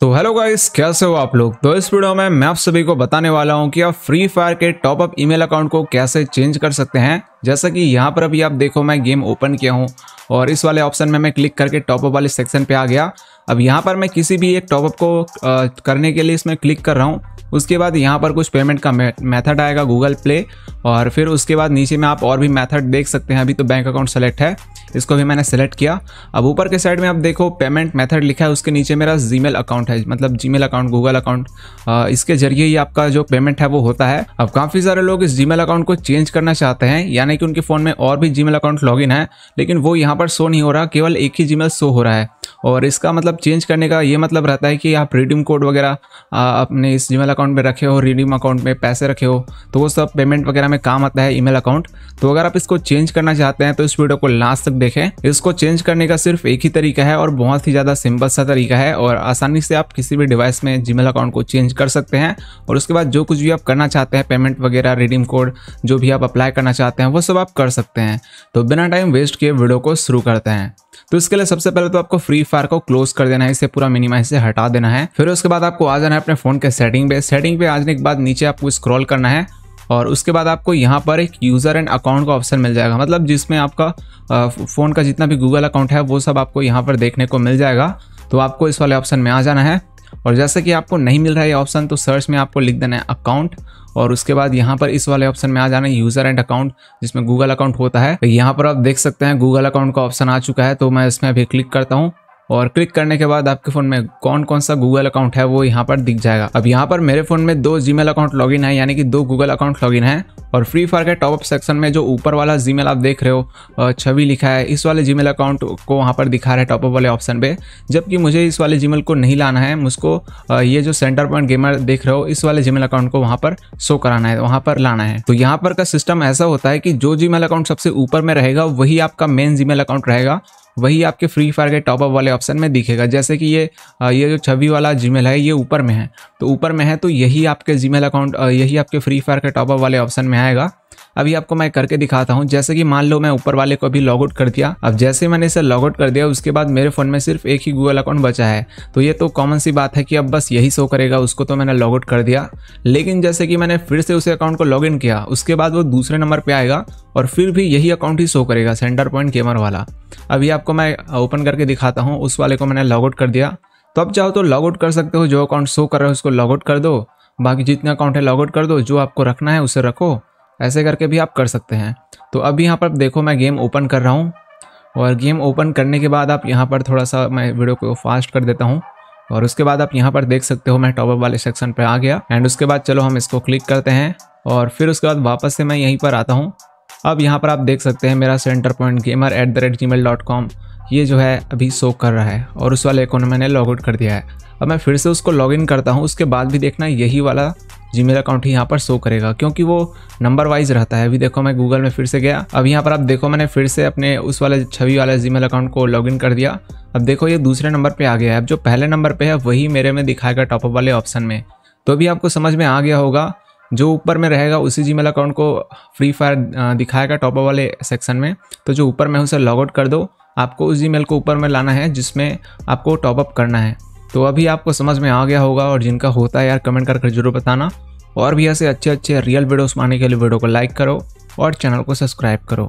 तो hello guys कैसे हो आप लोग तो इस वीडियो में मैं आप सभी को बताने वाला हूं कि आप फ्री फायर के टॉप अप ईमेल अकाउंट को कैसे चेंज कर सकते हैं जैसा कि यहां पर अभी आप देखो मैं गेम ओपन किया हूं और इस वाले ऑप्शन में मैं क्लिक करके टॉप अप वाले सेक्शन पे आ गया अब यहाँ पर मैं किसी भी एक टॉपअप को आ, करने के लिए इसमें क्लिक कर रहा हूँ उसके बाद यहाँ पर कुछ पेमेंट का मेथड आएगा गूगल प्ले और फिर उसके बाद नीचे में आप और भी मेथड देख सकते हैं अभी तो बैंक अकाउंट सेलेक्ट है इसको भी मैंने सेलेक्ट किया अब ऊपर के साइड में आप देखो पेमेंट मेथड लिखा है उसके नीचे मेरा जी अकाउंट है मतलब जी अकाउंट गूगल अकाउंट इसके जरिए ही आपका जो पेमेंट है वो होता है अब काफ़ी सारे लोग इस जीमेल अकाउंट को चेंज करना चाहते हैं यानी कि उनके फ़ोन में और भी जी अकाउंट लॉग है लेकिन वो यहाँ पर शो नहीं हो रहा केवल एक ही जीमेल शो हो रहा है और इसका मतलब चेंज करने का ये मतलब रहता है कि आप रिडीम कोड वगैरह अपने इस जीमेल अकाउंट में रखे हो रिडीम अकाउंट में पैसे रखे हो तो वो सब पेमेंट वगैरह में काम आता है ईमेल अकाउंट तो अगर आप इसको चेंज करना चाहते हैं तो इस वीडियो को लास्ट तक देखें इसको चेंज करने का सिर्फ एक ही तरीका है और बहुत ही ज़्यादा सिंपल सा तरीका है और आसानी से आप किसी भी डिवाइस में जीमेल अकाउंट को चेंज कर सकते हैं और उसके बाद जो कुछ भी आप करना चाहते हैं पेमेंट वगैरह रिडीम कोड जो भी आप अप्लाई करना चाहते हैं वो सब आप कर सकते हैं तो बिना टाइम वेस्ट किए वीडियो को शुरू करते हैं तो इसके लिए सबसे पहले तो आपको फ्री फायर को क्लोज कर देना है इसे पूरा मिनिमाइज से हटा देना है फिर उसके बाद आपको आ जाना है अपने फोन के सेटिंग पे सेटिंग पे आने के बाद नीचे आपको स्क्रॉल करना है और उसके बाद आपको यहाँ पर एक यूज़र एंड अकाउंट का ऑप्शन मिल जाएगा मतलब जिसमें आपका फ़ोन का जितना भी गूगल अकाउंट है वो सब आपको यहाँ पर देखने को मिल जाएगा तो आपको इस वाले ऑप्शन में आ जाना है और जैसा कि आपको नहीं मिल रहा है ये ऑप्शन तो सर्च में आपको लिख देना है अकाउंट और उसके बाद यहाँ पर इस वाले ऑप्शन में आ जाना है यूज़र एंड अकाउंट जिसमें गूगल अकाउंट होता है तो यहाँ पर आप देख सकते हैं गूगल अकाउंट का ऑप्शन आ चुका है तो मैं इसमें अभी क्लिक करता हूँ और क्लिक करने के बाद आपके फ़ोन में कौन कौन सा गूगल अकाउंट है वो यहाँ पर दिख जाएगा अब यहाँ पर मेरे फ़ोन में दो जीमेल अकाउंट लॉगिन है यानी कि दो गूगल अकाउंट लॉगिन है और फ्री फायर के टॉपअप सेक्शन में जो ऊपर वाला जीमेल आप देख रहे हो छवि लिखा है इस वाले जीमेल अकाउंट को वहाँ पर दिखा रहा है टॉपअप वाले ऑप्शन पे जबकि मुझे इस वाले जीमेल को नहीं लाना है मुझको ये जो सेंटर पॉइंट गेमर देख रहे हो इस वाले जीमेल अकाउंट को वहाँ पर शो कराना है वहाँ पर लाना है तो यहाँ पर का सिस्टम ऐसा होता है कि जो जीमेल अकाउंट सबसे ऊपर में रहेगा वही आपका मेन जीमेल अकाउंट रहेगा वही आपके फ्री फायर के टॉपअप वाले ऑप्शन में दिखेगा जैसे कि ये ये जो छवि वाला जीमेल है ये ऊपर में है तो ऊपर में है तो यही आपके जीमेल अकाउंट यही आपके फ्री फायर के टॉपअप वाले ऑप्शन में आएगा अभी आपको मैं करके दिखाता हूँ जैसे कि मान लो मैं ऊपर वाले को अभी लॉग आउट कर दिया अब जैसे मैंने इसे लॉग आउट कर दिया उसके बाद मेरे फ़ोन में सिर्फ एक ही गूगल अकाउंट बचा है तो ये तो कॉमन सी बात है कि अब बस यही शो करेगा उसको तो मैंने लॉग आउट कर दिया लेकिन जैसे कि मैंने फिर से उसे अकाउंट को लॉग इन किया उसके बाद वो दूसरे नंबर पर आएगा और फिर भी यही अकाउंट ही शो करेगा सेंटर पॉइंट गेमर वाला अभी आपको मैं ओपन करके दिखाता हूँ उस वाले को मैंने लॉग आउट कर दिया तो अब चाहो तो लॉग आउट कर सकते हो जो अकाउंट शो कर रहे हो उसको लॉग आउट कर दो बाकी जितने अकाउंट है लॉग आउट कर दो जो आपको रखना है उसे रखो ऐसे करके भी आप कर सकते हैं तो अभी यहाँ पर देखो मैं गेम ओपन कर रहा हूँ और गेम ओपन करने के बाद आप यहाँ पर थोड़ा सा मैं वीडियो को फास्ट कर देता हूँ और उसके बाद आप यहाँ पर देख सकते हो मैं टॉपअप वाले सेक्शन पर आ गया एंड उसके बाद चलो हम इसको क्लिक करते हैं और फिर उसके बाद वापस से मैं यहीं पर आता हूँ अब यहाँ पर आप देख सकते हैं मेरा centre point gamer at the rate Gmail dot com ये जो है अभी शो कर रहा है और उस वाले अकाउंट मैंने लॉग आउट कर दिया है अब मैं फिर से उसको लॉग इन करता हूँ उसके बाद भी देखना यही वाला जी मेल अकाउंट ही यहाँ पर शो करेगा क्योंकि वो नंबर वाइज रहता है अभी देखो मैं गूगल में फिर से गया अब यहाँ पर आप देखो मैंने फिर से अपने उस वाले छवि वाले जी अकाउंट को लॉगिन कर दिया अब देखो ये दूसरे नंबर पे आ गया है अब जो पहले नंबर पे है वही मेरे में दिखाएगा टॉपअप वाले ऑप्शन में तो भी आपको समझ में आ गया होगा जो ऊपर में रहेगा उसी जी अकाउंट को फ्री फायर दिखाएगा टॉपअप वाले सेक्शन में तो जो ऊपर में उसे लॉग आउट कर दो आपको उस जी को ऊपर में लाना है जिसमें आपको टॉपअप करना है तो अभी आपको समझ में आ गया होगा और जिनका होता है यार कमेंट कर जरूर बताना और भी ऐसे अच्छे अच्छे रियल वीडियोस पाने के लिए वीडियो को लाइक करो और चैनल को सब्सक्राइब करो